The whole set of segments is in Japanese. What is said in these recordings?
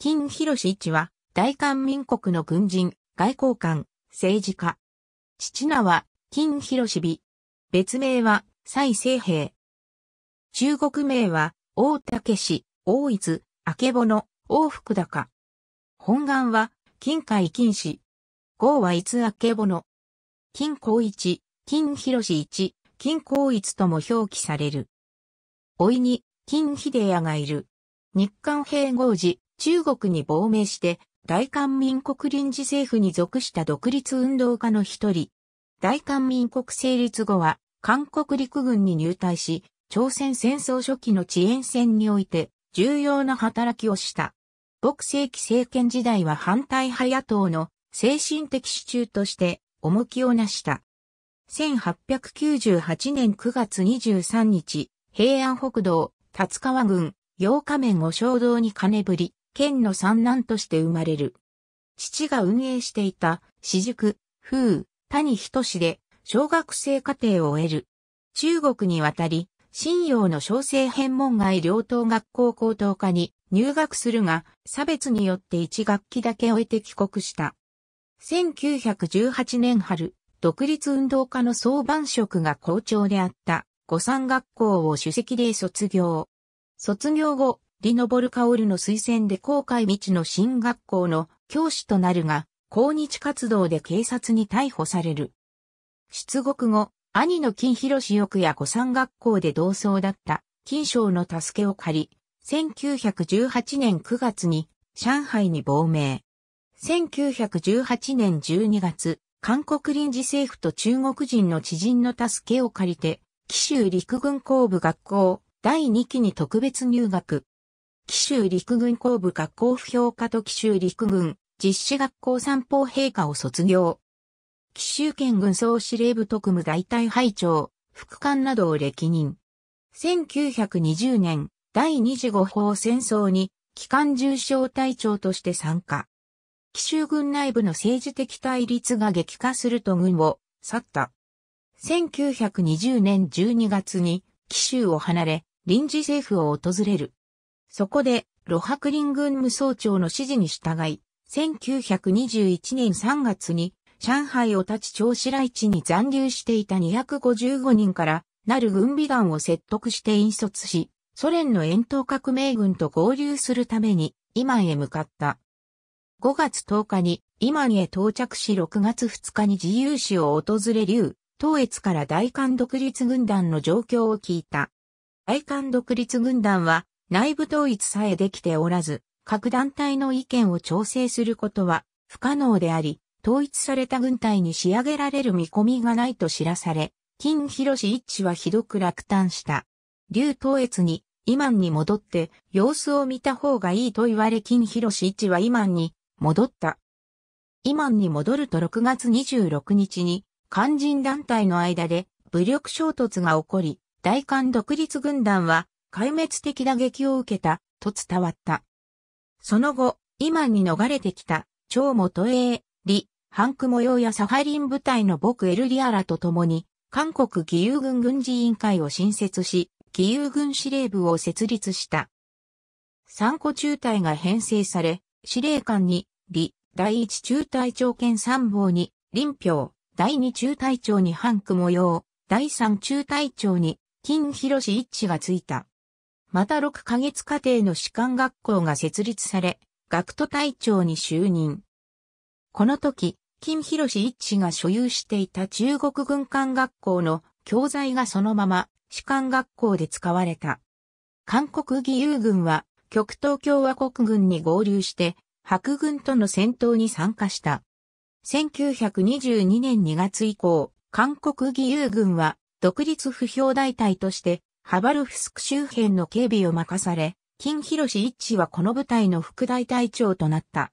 金広一は、大韓民国の軍人、外交官、政治家。父名は、金広美。別名は、蔡清平。中国名は、大竹氏、大明け明の大福高。本願は、金海金氏。号は伊津明の金光一、金広一、金光一とも表記される。老いに、金秀也がいる。日韓併合時、中国に亡命して大韓民国臨時政府に属した独立運動家の一人。大韓民国成立後は韓国陸軍に入隊し、朝鮮戦争初期の遅延戦において重要な働きをした。朴世紀政権時代は反対派野党の精神的支柱として重きをなした。1898年9月23日、平安北道、立川郡、八日面を衝動に金ぶり、県の三男として生まれる。父が運営していた、私塾、風、谷仁で、小学生課程を得る。中国に渡り、新洋の小生編門外両党学校高等科に入学するが、差別によって一学期だけ終えて帰国した。1918年春、独立運動家の総番職が校長であった、五三学校を主席で卒業。卒業後、リノボルカオルの推薦で航海未知の新学校の教師となるが、抗日活動で警察に逮捕される。出国後、兄の金広翼や古参学校で同窓だった金賞の助けを借り、1918年9月に上海に亡命。1918年12月、韓国臨時政府と中国人の知人の助けを借りて、紀州陸軍工部学校第2期に特別入学。紀州陸軍工部学校不評科と紀州陸軍実施学校三方陛下を卒業。紀州県軍総司令部特務大隊配長、副官などを歴任。1920年、第二次五法戦争に、機関重傷隊長として参加。紀州軍内部の政治的対立が激化すると軍を去った。1920年12月に紀州を離れ、臨時政府を訪れる。そこで、ロハクリン軍務総長の指示に従い、1921年3月に、上海を立ち長子来地に残留していた255人からなる軍備団を説得して引率し、ソ連の遠東革命軍と合流するために、今へ向かった。5月10日に今へ到着し6月2日に自由市を訪れ劉、東越から大韓独立軍団の状況を聞いた。大韓独立軍団は内部統一さえできておらず、各団体の意見を調整することは不可能であり、統一された軍隊に仕上げられる見込みがないと知らされ、金広市一致はひどく落胆した。劉統越に、イマンに戻って、様子を見た方がいいと言われ金広市一致はイマンに戻った。イマンに戻ると6月26日に、肝心団体の間で武力衝突が起こり、大韓独立軍団は壊滅的打撃を受けたと伝わった。その後、今に逃れてきた、超元英、李、ハンク模様やサハリン部隊の僕エルリアラと共に、韓国義勇軍軍事委員会を新設し、義勇軍司令部を設立した。三個中隊が編成され、司令官に、李、第一中隊長兼参謀に、林彪、第二中隊長にハンク模様、第三中隊長に、金広志一致がついた。また6ヶ月課程の士官学校が設立され、学徒隊長に就任。この時、金広氏一致が所有していた中国軍艦学校の教材がそのまま士官学校で使われた。韓国義勇軍は極東共和国軍に合流して白軍との戦闘に参加した。1922年2月以降、韓国義勇軍は独立不評大隊としてハバルフスク周辺の警備を任され、金広一はこの部隊の副大隊長となった。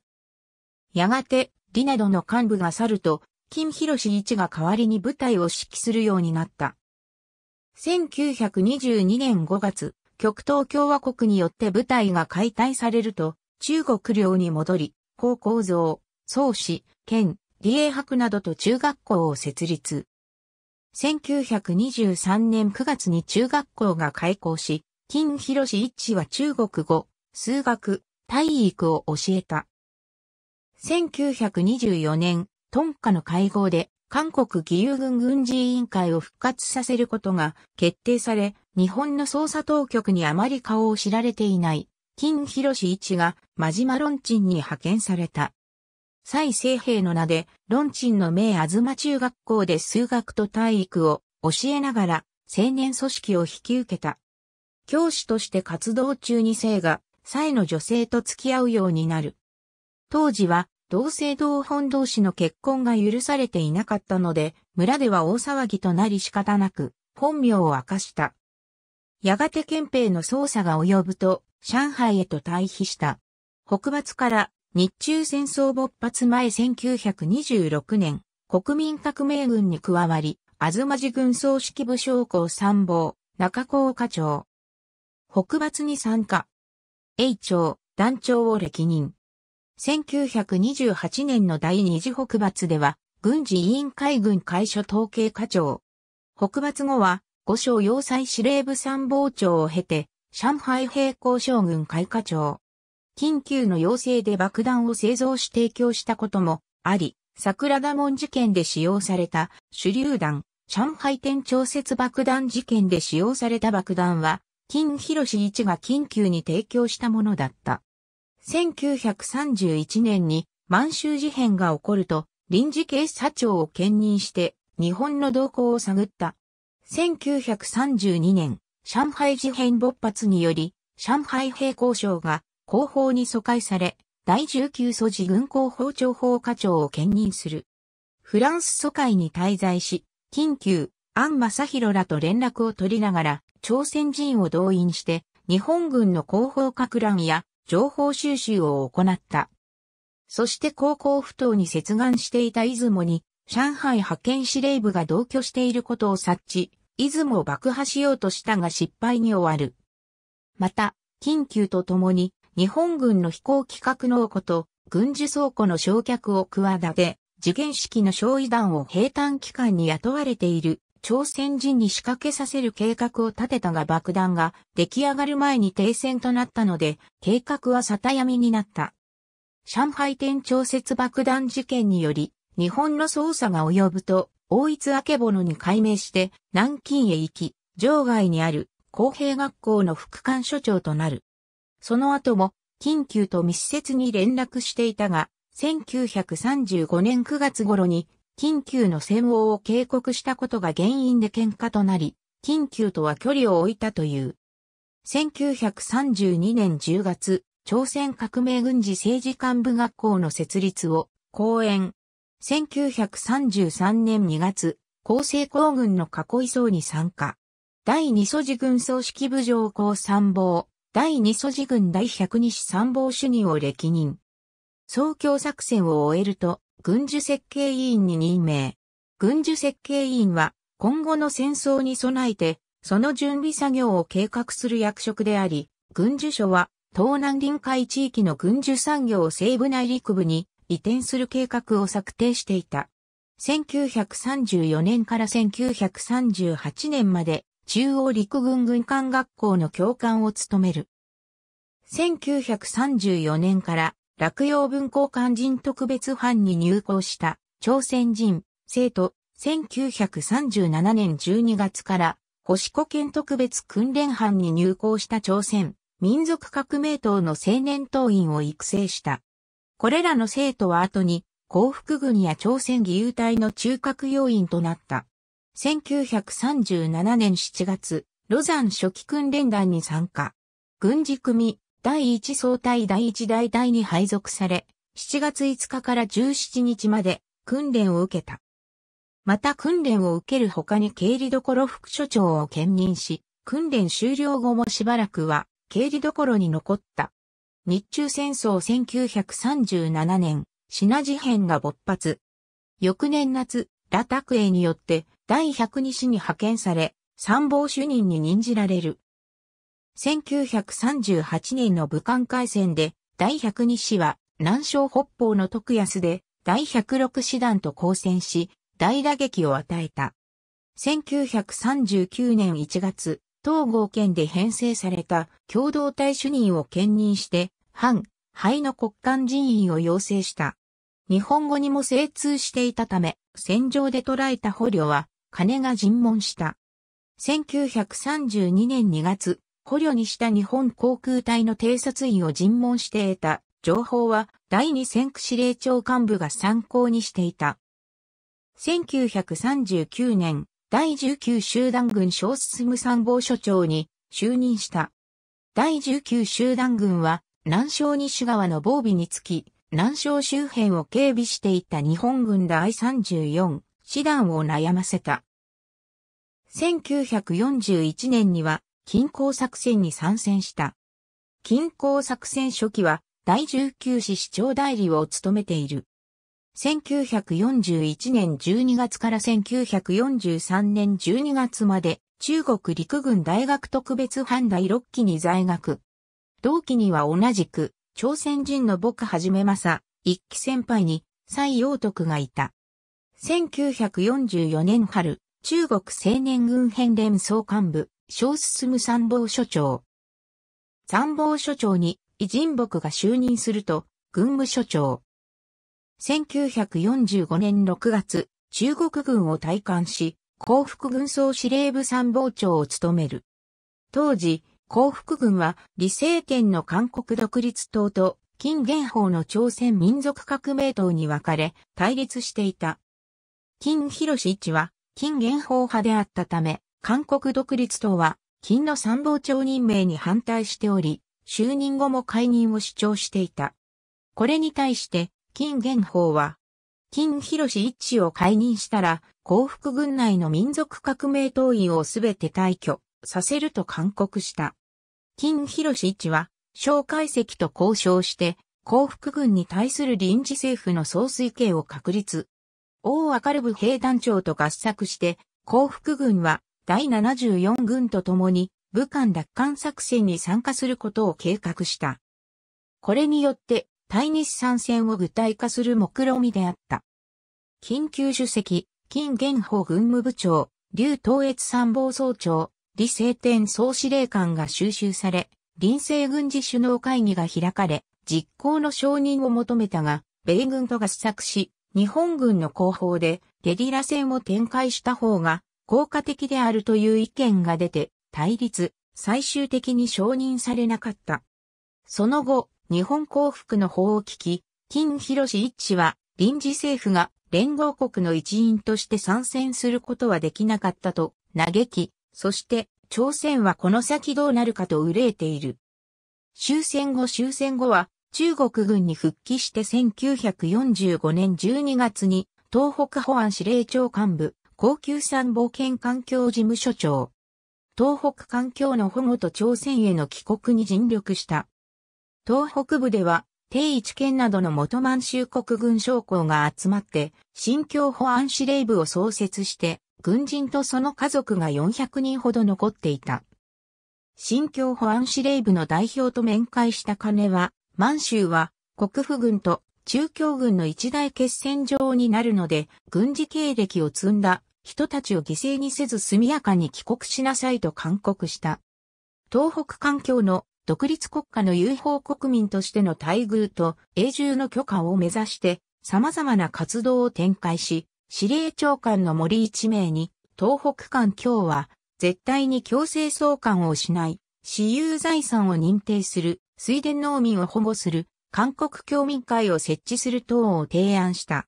やがて、リなどの幹部が去ると、金広一が代わりに部隊を指揮するようになった。1922年5月、極東共和国によって部隊が解体されると、中国領に戻り、高校像、宋氏、県、理英博などと中学校を設立。1923年9月に中学校が開校し、金広市一は中国語、数学、体育を教えた。1924年、トンカの会合で、韓国義勇軍軍事委員会を復活させることが決定され、日本の捜査当局にあまり顔を知られていない、金広市一が、ロン論鎮に派遣された。蔡清平の名で、論鎮の名あずま中学校で数学と体育を教えながら青年組織を引き受けた。教師として活動中に生が、蔡の女性と付き合うようになる。当時は、同性同本同士の結婚が許されていなかったので、村では大騒ぎとなり仕方なく、本名を明かした。やがて憲兵の捜査が及ぶと、上海へと退避した。北伐から日中戦争勃発前1926年、国民革命軍に加わり、東寺軍総指揮部将校参謀、中高課長。北伐に参加。英長、団長を歴任。1928年の第二次北伐では、軍事委員会軍会所統計課長。北伐後は、五所要塞司令部参謀長を経て、上海兵工将軍会課長。緊急の要請で爆弾を製造し提供したこともあり、桜田門事件で使用された手榴弾、上海店調節爆弾事件で使用された爆弾は、金広志一が緊急に提供したものだった。1931年に満州事変が起こると、臨時警察庁を兼任して、日本の動向を探った。1932年、上海事変勃発により、上海平行省が後方に疎開され、第19素地軍港報庁法課長を兼任する。フランス疎開に滞在し、近急、安正宏らと連絡を取りながら、朝鮮人を動員して、日本軍の広報拡乱や情報収集を行った。そして高校不当に接岸していた出雲に、上海派遣司令部が同居していることを察知、出雲を爆破しようとしたが失敗に終わる。また、近急と共に日本軍の飛行規格の庫と軍事倉庫の焼却を企て、次元式の焼夷弾を平坦期間に雇われている朝鮮人に仕掛けさせる計画を立てたが爆弾が出来上がる前に停戦となったので、計画は沙汰闇になった。上海天調節爆弾事件により、日本の捜査が及ぶと、大一明のに改名して、南京へ行き、場外にある公平学校の副官所長となる。その後も、緊急と密接に連絡していたが、1935年9月頃に、緊急の戦王を警告したことが原因で喧嘩となり、緊急とは距離を置いたという。1932年10月、朝鮮革命軍事政治幹部学校の設立を講演。1933年2月、厚生工軍の囲い層に参加。第二素地軍総指揮部上校参謀、第二素地軍第百西参謀主任を歴任。総協作戦を終えると、軍需設計委員に任命。軍需設計委員は、今後の戦争に備えて、その準備作業を計画する役職であり、軍需所は、東南臨海地域の軍需産業を西部内陸部に移転する計画を策定していた。1934年から1938年まで中央陸軍軍艦学校の教官を務める。1934年から落葉文庫官人特別班に入校した朝鮮人生徒1937年12月から星子県特別訓練班に入校した朝鮮民族革命党の青年党員を育成した。これらの生徒は後に幸福軍や朝鮮義勇隊の中核要員となった。1937年7月、ロザン初期訓練団に参加。軍事組、第1総隊第1大隊に配属され、7月5日から17日まで訓練を受けた。また訓練を受ける他に経理所副所長を兼任し、訓練終了後もしばらくは経理所に残った。日中戦争1937年、品事変が勃発。翌年夏、ラタクエによって第102師に派遣され、参謀主任に任じられる。1938年の武漢海戦で、第102師は南昌北方の徳安で、第106師団と交戦し、大打撃を与えた。1939年1月、東郷県で編成された共同体主任を兼任して、反、肺の国間人員を要請した。日本語にも精通していたため、戦場で捕らえた捕虜は、金が尋問した。1932年2月、捕虜にした日本航空隊の偵察員を尋問して得た情報は第二戦区司令長幹部が参考にしていた。1939年、第19集団軍小進参謀所長に就任した。第19集団軍は南昌西側の防備につき、南昌周辺を警備していた日本軍第34師団を悩ませた。1941年には近郊作戦に参戦した。近郊作戦初期は第19市市長代理を務めている。1941年12月から1943年12月まで中国陸軍大学特別班第6期に在学。同期には同じく朝鮮人の僕はじめまさ、一期先輩に蔡陽徳がいた。1944年春、中国青年軍編連総幹部、小進参謀所長。参謀所長に、偉人僕が就任すると、軍務所長。1945年6月、中国軍を退官し、幸福軍総司令部参謀長を務める。当時、幸福軍は、李政権の韓国独立党と、金元宝の朝鮮民族革命党に分かれ、対立していた。金広一は、金元宝派であったため、韓国独立党は、金の参謀長任命に反対しており、就任後も解任を主張していた。これに対して、金元宝は、金広一致を解任したら、幸福軍内の民族革命党員をすべて退去させると勧告した。金広一は、蒋介石と交渉して、幸福軍に対する臨時政府の総推計を確立。大赤部兵団長と合作して、幸福軍は第74軍と共に武漢奪還作戦に参加することを計画した。これによって対日参戦を具体化する目論みであった。緊急主席、金元宝軍務部長、劉東越参謀総長、李政天総司令官が収集され、臨政軍事首脳会議が開かれ、実行の承認を求めたが、米軍と合作し、日本軍の後方でゲリラ戦を展開した方が効果的であるという意見が出て、対立、最終的に承認されなかった。その後、日本幸福の法を聞き、金広市一氏は、臨時政府が連合国の一員として参戦することはできなかったと嘆き、そして朝鮮はこの先どうなるかと憂えている。終戦後終戦後は中国軍に復帰して1945年12月に東北保安司令長幹部高級産冒険環境事務所長。東北環境の保護と朝鮮への帰国に尽力した。東北部では、定一県などの元満州国軍将校が集まって、新疆保安司令部を創設して、軍人とその家族が400人ほど残っていた。新疆保安司令部の代表と面会した金は、満州は国府軍と中共軍の一大決戦場になるので、軍事経歴を積んだ人たちを犠牲にせず速やかに帰国しなさいと勧告した。東北環境の独立国家の友好国民としての待遇と永住の許可を目指して様々な活動を展開し、司令長官の森一名に東北間今日は絶対に強制送還をしない、私有財産を認定する、水田農民を保護する、韓国教民会を設置する等を提案した。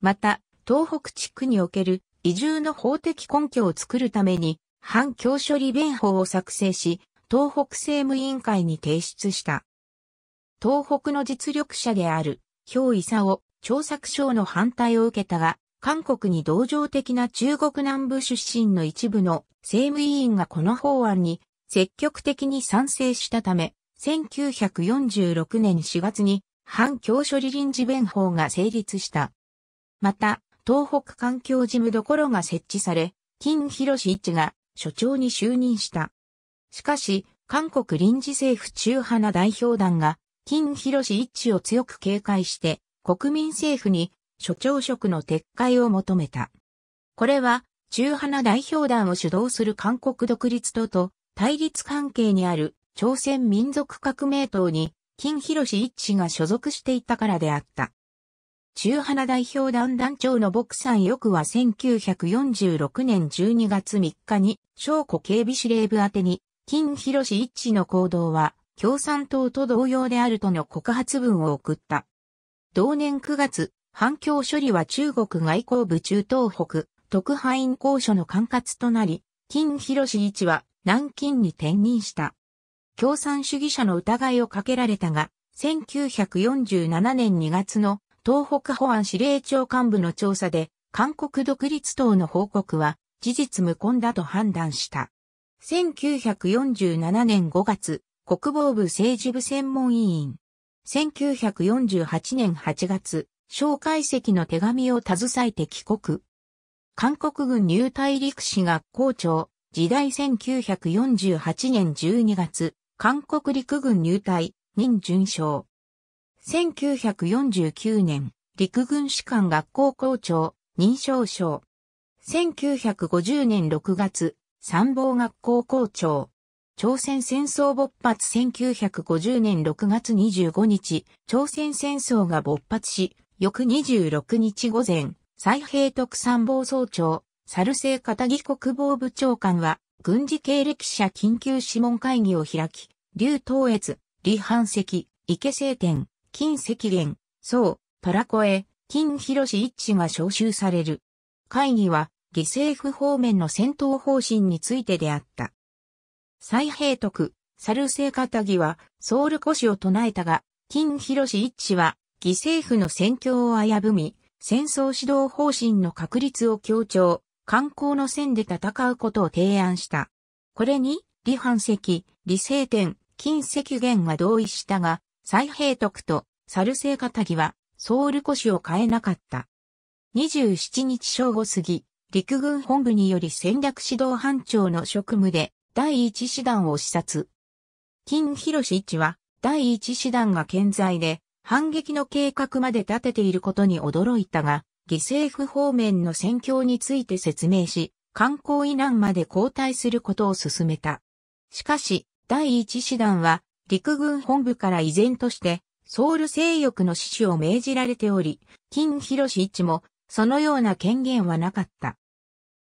また、東北地区における移住の法的根拠を作るために、反共処理弁法を作成し、東北政務委員会に提出した。東北の実力者である、氷を、調作省の反対を受けたが、韓国に同情的な中国南部出身の一部の政務委員がこの法案に積極的に賛成したため、1946年4月に反共処理臨時弁法が成立した。また、東北環境事務所が設置され、金広一が所長に就任した。しかし、韓国臨時政府中派な代表団が、金広一を強く警戒して、国民政府に所長職の撤回を求めた。これは、中派な代表団を主導する韓国独立党と対立関係にある朝鮮民族革命党に金広一が所属していたからであった。中花代表団団長の牧さんよくは1946年12月3日に、将庫警備司令部宛てに、金広市一致の行動は、共産党と同様であるとの告発文を送った。同年9月、反共処理は中国外交部中東北、特派員公所の管轄となり、金広市一は南京に転任した。共産主義者の疑いをかけられたが、1947年2月の東北保安司令長幹部の調査で、韓国独立党の報告は事実無根だと判断した。1947年5月、国防部政治部専門委員。1948年8月、蒋介石の手紙を携えて帰国。韓国軍入隊陸士学校長、時代1948年12月、韓国陸軍入隊、任准将。1949年、陸軍士官学校校長、認証賞。1950年6月、参謀学校校長。朝鮮戦争勃発1950年6月25日、朝鮮戦争が勃発し、翌26日午前、蔡平徳参謀総長、猿聖片木国防部長官は、軍事経歴者緊急諮問会議を開き、劉東越、李半石、池聖天、金石源、宋、パラコエ、金広市一致が招集される。会議は、犠牲府方面の戦闘方針についてであった。蔡平徳、猿聖タギは、ソウル古史を唱えたが、金広市一致は、犠牲府の戦況を危ぶみ、戦争指導方針の確立を強調、観光の線で戦うことを提案した。これに、李藩石、李聖天、金石源が同意したが、蔡平徳と猿聖方ーは、ソウル腰を変えなかった。27日正午過ぎ、陸軍本部により戦略指導班長の職務で、第一師団を視察。金広一は、第一師団が健在で、反撃の計画まで立てていることに驚いたが、犠牲府方面の戦況について説明し、観光以南まで交代することを進めた。しかし、第一師団は陸軍本部から依然として、ソウル勢力の死守を命じられており、金広市一も、そのような権限はなかった。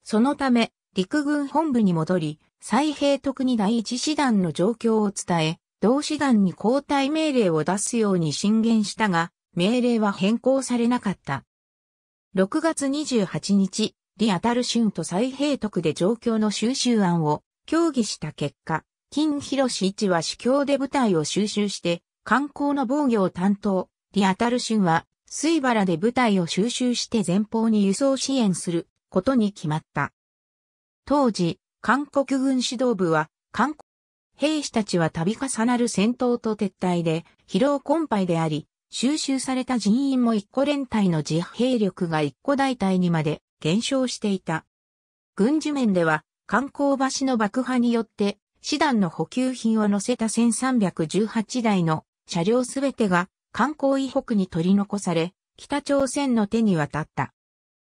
そのため、陸軍本部に戻り、再兵特に第一師団の状況を伝え、同師団に交代命令を出すように進言したが、命令は変更されなかった。6月28日、リアタル春と再兵徳で状況の収集案を協議した結果、金広市一は主教で部隊を収集して、観光の防御を担当、リアタルシンは、水原で部隊を収集して前方に輸送支援することに決まった。当時、韓国軍指導部は、韓国兵士たちは度重なる戦闘と撤退で、疲労困憊であり、収集された人員も一個連隊の自兵力が一個大隊にまで減少していた。軍事面では、観光橋の爆破によって師団の補給品を乗せた1318台の車両すべてが観光遺北に取り残され、北朝鮮の手に渡った。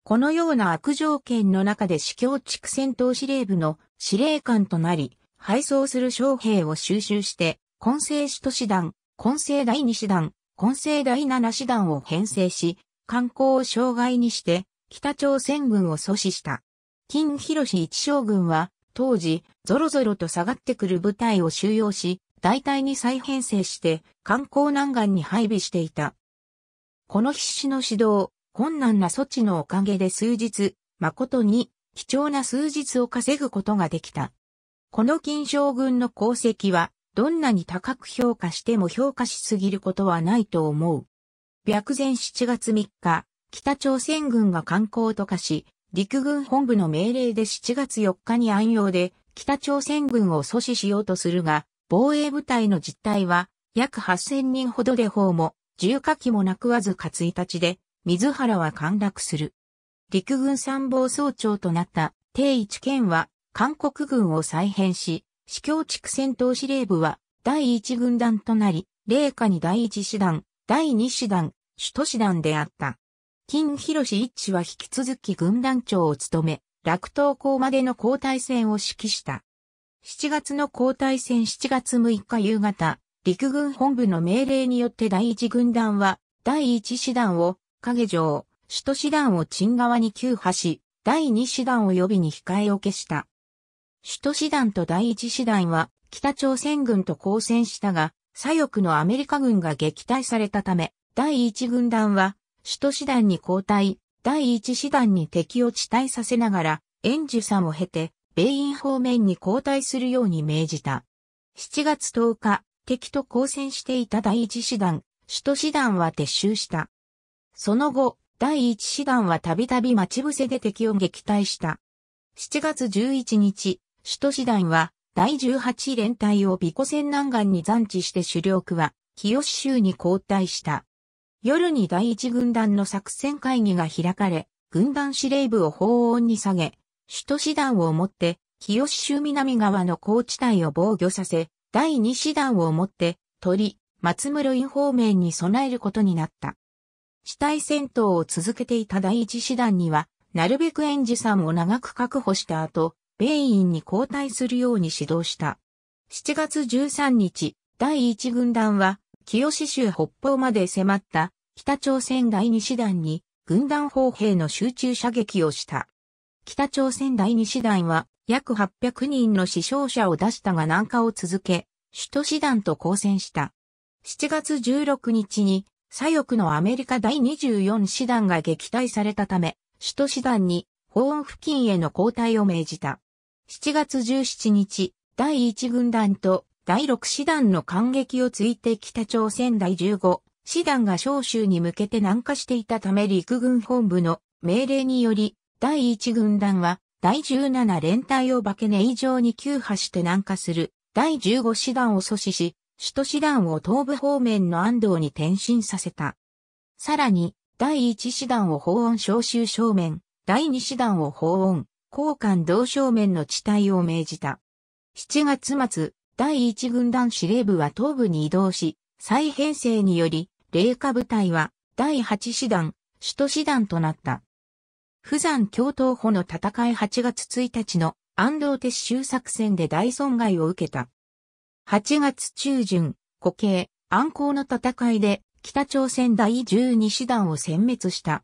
このような悪条件の中で司教地区戦闘司令部の司令官となり、配送する将兵を収集して、混成首都師団、混成第二師団、混成第七師団を編成し、観光を障害にして、北朝鮮軍を阻止した。金広氏一将軍は、当時、ぞろぞろと下がってくる部隊を収容し、大体に再編成して、観光南岸に配備していた。この必死の指導、困難な措置のおかげで数日、誠に貴重な数日を稼ぐことができた。この金将軍の功績は、どんなに高く評価しても評価しすぎることはないと思う。白前7月3日、北朝鮮軍が観光と化し、陸軍本部の命令で7月4日に暗用で北朝鮮軍を阻止しようとするが、防衛部隊の実態は約8000人ほどで砲も重火器もなくわずか1日で、水原は陥落する。陸軍参謀総長となった定一県は韓国軍を再編し、市境地区戦闘司令部は第一軍団となり、霊下に第一師団、第二師団、首都師団であった。金広志一致は引き続き軍団長を務め、落東校までの交代戦を指揮した。7月の交代戦7月6日夕方、陸軍本部の命令によって第一軍団は、第一師団を、影城、首都師団を鎮側に急破し、第二師団を予備に控えを消した。首都師団と第一師団は、北朝鮮軍と交戦したが、左翼のアメリカ軍が撃退されたため、第一軍団は、首都師団に交代、第一師団に敵を地帯させながら、援樹さんを経て、米印方面に交代するように命じた。7月10日、敵と交戦していた第一師団、首都師団は撤収した。その後、第一師団はたびたび待ち伏せで敵を撃退した。7月11日、首都師団は、第18連隊を美古線南岸に残地して主力は、清州に交代した。夜に第一軍団の作戦会議が開かれ、軍団司令部を法音に下げ、首都師団をもって、清州南側の高地帯を防御させ、第二師団をもって、鳥、松室院方面に備えることになった。地帯戦闘を続けていた第一師団には、なるべく園児さんを長く確保した後、米院に交代するように指導した。7月13日、第一軍団は、清州北方まで迫った北朝鮮第二師団に軍団砲兵の集中射撃をした。北朝鮮第二師団は約800人の死傷者を出したが南下を続け、首都師団と交戦した。7月16日に左翼のアメリカ第24師団が撃退されたため、首都師団に保温付近への交代を命じた。7月17日、第1軍団と第6師団の間撃をついて北朝鮮第15師団が召集に向けて南下していたため陸軍本部の命令により、第1軍団は第17連隊をバケネ以上に急破して南下する第15師団を阻止し、首都師団を東部方面の安藤に転身させた。さらに、第1師団を法恩召集正面、第2師団を法恩、交換同正面の地帯を命じた。7月末、第1軍団司令部は東部に移動し、再編成により、霊下部隊は第8師団、首都師団となった。普山共闘歩の戦い8月1日の安藤撤収作戦で大損害を受けた。8月中旬、固形、暗行の戦いで北朝鮮第12師団を殲滅した。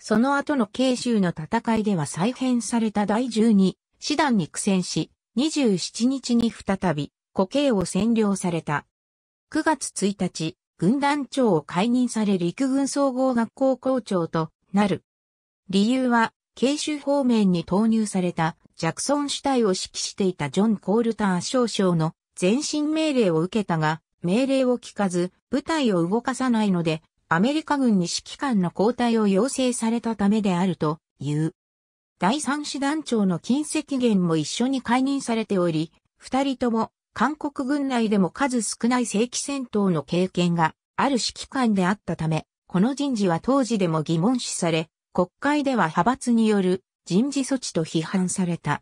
その後の慶州の戦いでは再編された第12師団に苦戦し、27日に再び古京を占領された。9月1日、軍団長を解任され陸軍総合学校校長となる。理由は、慶州方面に投入されたジャクソン主体を指揮していたジョン・コールター少将の前進命令を受けたが、命令を聞かず、部隊を動かさないので、アメリカ軍に指揮官の交代を要請されたためであるという。第三師団長の金石源も一緒に解任されており、二人とも韓国軍内でも数少ない正規戦闘の経験がある指揮官であったため、この人事は当時でも疑問視され、国会では派閥による人事措置と批判された。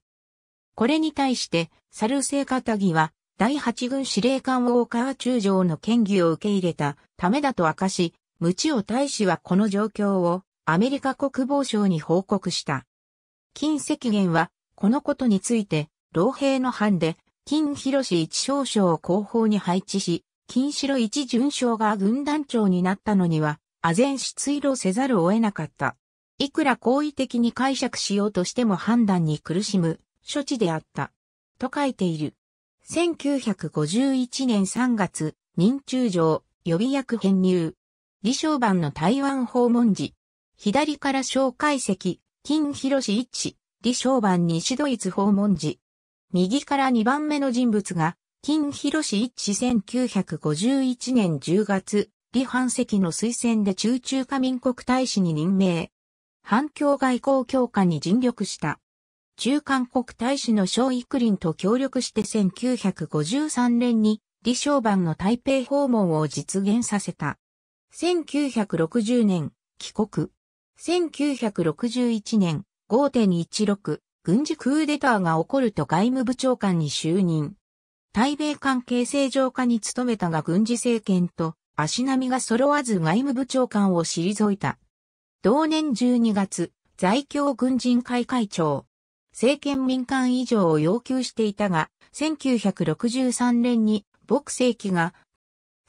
これに対して、サルセイカタギは、第8軍司令官ウォーカー中将の権疑を受け入れたためだと明かし、ムチオ大使はこの状況をアメリカ国防省に報告した。金石元は、このことについて、老兵の班で金広氏一少将を後方に配置し、金城一巡将が軍団長になったのには、あぜんし追路せざるを得なかった。いくら好意的に解釈しようとしても判断に苦しむ処置であった。と書いている。1951年3月、任中上、予備役編入。李昌晩の台湾訪問時。左から小介析、金広氏一、李昌晩西ドイツ訪問時。右から2番目の人物が、金広市一1951年10月、李藩籍の推薦で中中華民国大使に任命。反共外交強化に尽力した。中韓国大使の小育林と協力して1953年に李昌万の台北訪問を実現させた。1960年、帰国。1961年、5.16。軍事クーデターが起こると外務部長官に就任。対米関係正常化に努めたが軍事政権と足並みが揃わず外務部長官を退いた。同年12月、在京軍人会会長。政権民間以上を要求していたが、1963年に、牧世紀が、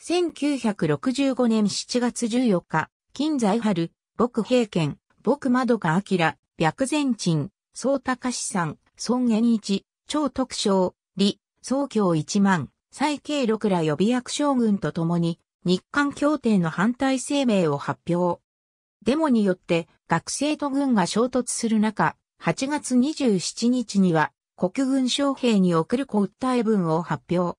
1965年7月14日、金在春、牧平県、牧窓か明、白前鎮、総高さん、孫元一、超特賞、李、総教一万、蔡慶六ら予備役将軍と共に、日韓協定の反対声明を発表。デモによって学生と軍が衝突する中、8月27日には国軍将兵に送る小訴え文を発表。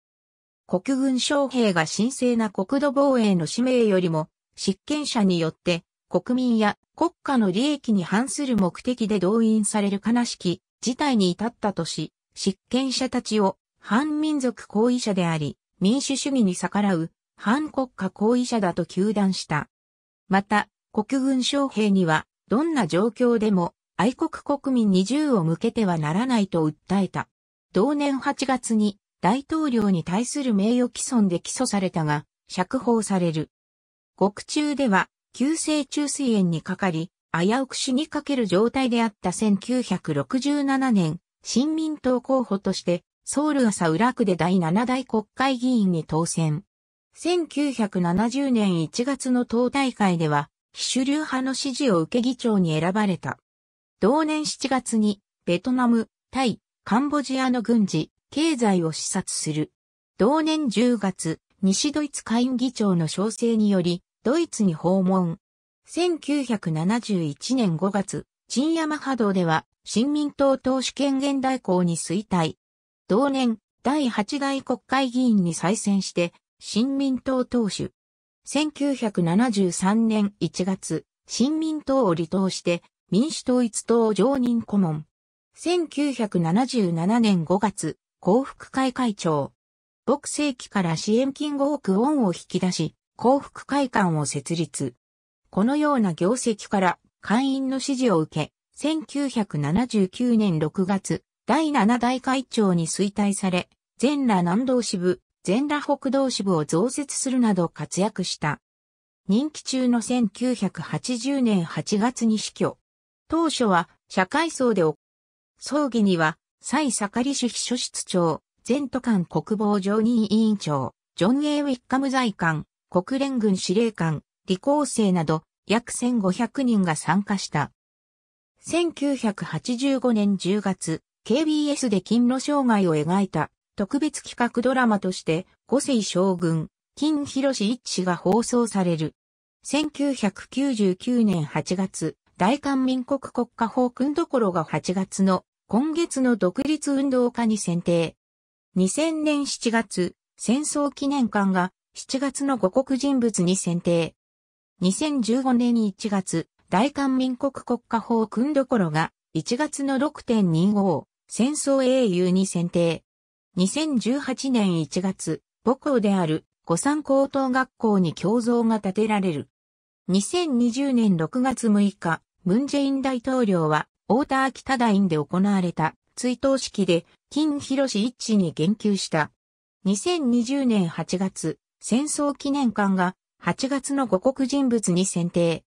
国軍将兵が神聖な国土防衛の使命よりも、執権者によって国民や国家の利益に反する目的で動員される悲しき事態に至ったとし、執権者たちを反民族行為者であり、民主主義に逆らう反国家行為者だと糾弾した。また、国軍将兵には、どんな状況でも愛国国民に銃を向けてはならないと訴えた。同年8月に大統領に対する名誉毀損で起訴されたが、釈放される。獄中では急性虫垂炎にかかり、危うく死にかける状態であった1967年、新民党候補として、ソウル朝浦区で第7代国会議員に当選。1970年1月の党大会では、非主流派の支持を受け議長に選ばれた。同年7月に、ベトナム、タイ、カンボジアの軍事、経済を視察する。同年10月、西ドイツ下院議長の招請により、ドイツに訪問。1971年5月、陳山波動では、新民党党首権現代校に衰退。同年、第8代国会議員に再選して、新民党党首。1973年1月、新民党を離党して、民主統一党常任顧問。1977年5月、幸福会会長。牧世紀から支援金5億ウォンを引き出し、幸福会館を設立。このような業績から会員の支持を受け、1979年6月、第7代会長に衰退され、全羅南道支部、全羅北道支部を増設するなど活躍した。任期中の1980年8月に死去。当初は社会層で、葬儀には、蔡盛主秘書室長、全都館国防常任委員長、ジョン・エイ・ウィッカム財官、国連軍司令官、李光生など約1500人が参加した。1985年10月、KBS で勤労障害を描いた特別企画ドラマとして五世将軍、金広志一氏が放送される。1999年8月、大韓民国国家法訓どころが8月の今月の独立運動家に選定。2000年7月、戦争記念館が7月の五国人物に選定。2015年1月、大韓民国国家法訓どころが、1月の6.25、戦争英雄に選定。2018年1月、母校である、五三高等学校に教蔵が建てられる。2020年6月6日、ムンジェイン大統領は、大田秋田大院で行われた追悼式で、金広市一致に言及した。2020年8月、戦争記念館が8月の五国人物に選定。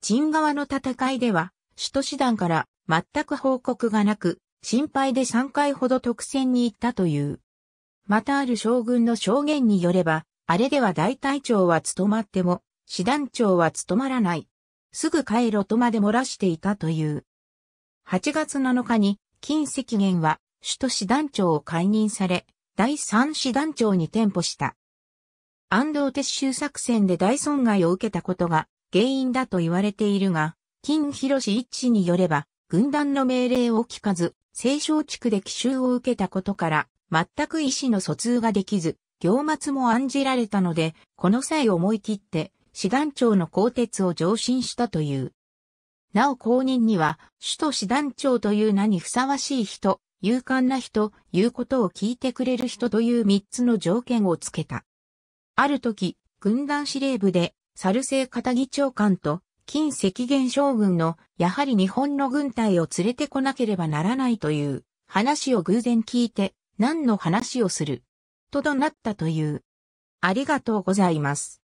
陳川の戦いでは、首都師団から全く報告がなく、心配で3回ほど特選に行ったという。またある将軍の証言によれば、あれでは大隊長は務まっても、師団長は務まらない。すぐ帰ろとまで漏らしていたという。8月7日に、金石元は、首都師団長を解任され、第3師団長に転歩した。安藤撤収作戦で大損害を受けたことが原因だと言われているが、金広氏一致によれば、軍団の命令を聞かず、清少地区で奇襲を受けたことから、全く意思の疎通ができず、行末も案じられたので、この際思い切って、師団長の鋼鉄を上申したという。なお公認には、首都師団長という名にふさわしい人、勇敢な人、言うことを聞いてくれる人という三つの条件をつけた。ある時、軍団司令部で、猿製片木長官と、近赤元将軍の、やはり日本の軍隊を連れてこなければならないという、話を偶然聞いて、何の話をする、と怒鳴ったという。ありがとうございます。